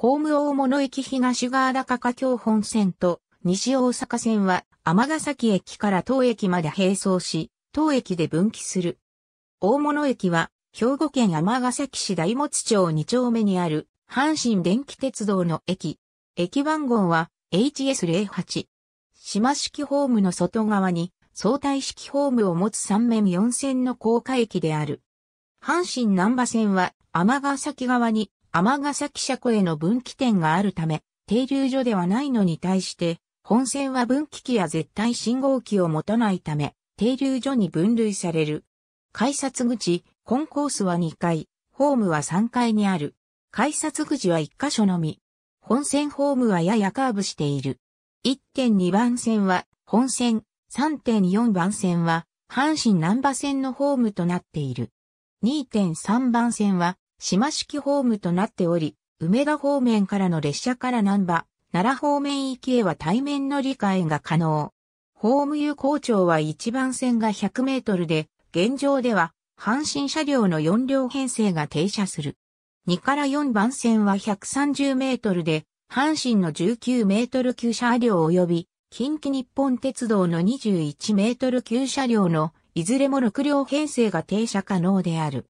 ホーム大物駅東側高架橋本線と西大阪線は天ヶ崎駅から当駅まで並走し、当駅で分岐する。大物駅は兵庫県天ヶ崎市大物町2丁目にある阪神電気鉄道の駅。駅番号は HS08。島式ホームの外側に相対式ホームを持つ3面4線の高架駅である。阪神南波線は天ヶ崎側にヶ崎車庫への分岐点があるため、停留所ではないのに対して、本線は分岐器や絶対信号機を持たないため、停留所に分類される。改札口、コンコースは2階、ホームは3階にある。改札口は1箇所のみ。本線ホームはややカーブしている。1.2番線は本線、3.4番線は阪神南波線のホームとなっている。2.3番線は島式ホームとなっており、梅田方面からの列車から南波、奈良方面行きへは対面の理解が可能。ホーム有効長は1番線が100メートルで、現状では、阪神車両の4両編成が停車する。2から4番線は130メートルで、阪神の19メートル級車両及び、近畿日本鉄道の21メートル級車両の、いずれも6両編成が停車可能である。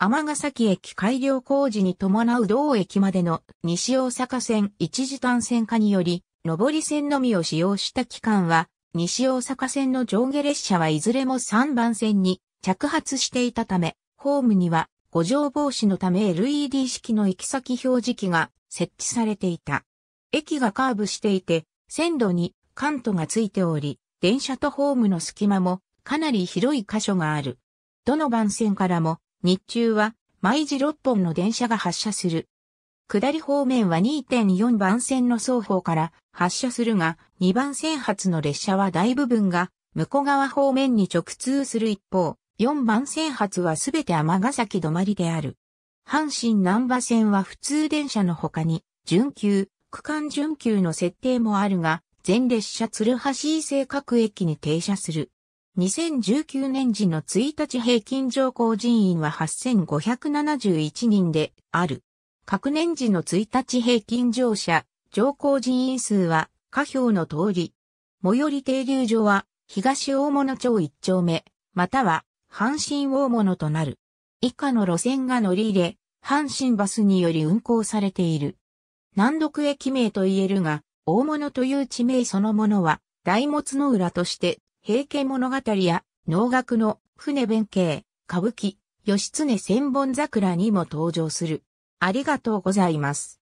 尼崎駅改良工事に伴う同駅までの西大阪線一時単線化により、上り線のみを使用した期間は、西大阪線の上下列車はいずれも3番線に着発していたため、ホームには五条防止のため LED 式の行き先表示器が設置されていた。駅がカーブしていて、線路にカントがついており、電車とホームの隙間もかなり広い箇所がある。どの番線からも日中は毎時6本の電車が発車する。下り方面は2.4番線の双方から発車するが、2番線発の列車は大部分が向こう側方面に直通する一方、4番線発はすべて尼崎止まりである。阪神南波線は普通電車の他に、準急、区間準急の設定もあるが、全列車鶴橋伊勢各駅に停車する。2019年時の1日平均上降人員は8571人である。各年時の1日平均乗車、上降人員数は下表の通り。最寄り停留所は東大物町1丁目、または阪神大物となる。以下の路線が乗り入れ、阪神バスにより運行されている。南独駅名と言えるが、大物という地名そのものは、大物の裏として平家物語や、能楽の船弁慶、歌舞伎、義経千本桜にも登場する。ありがとうございます。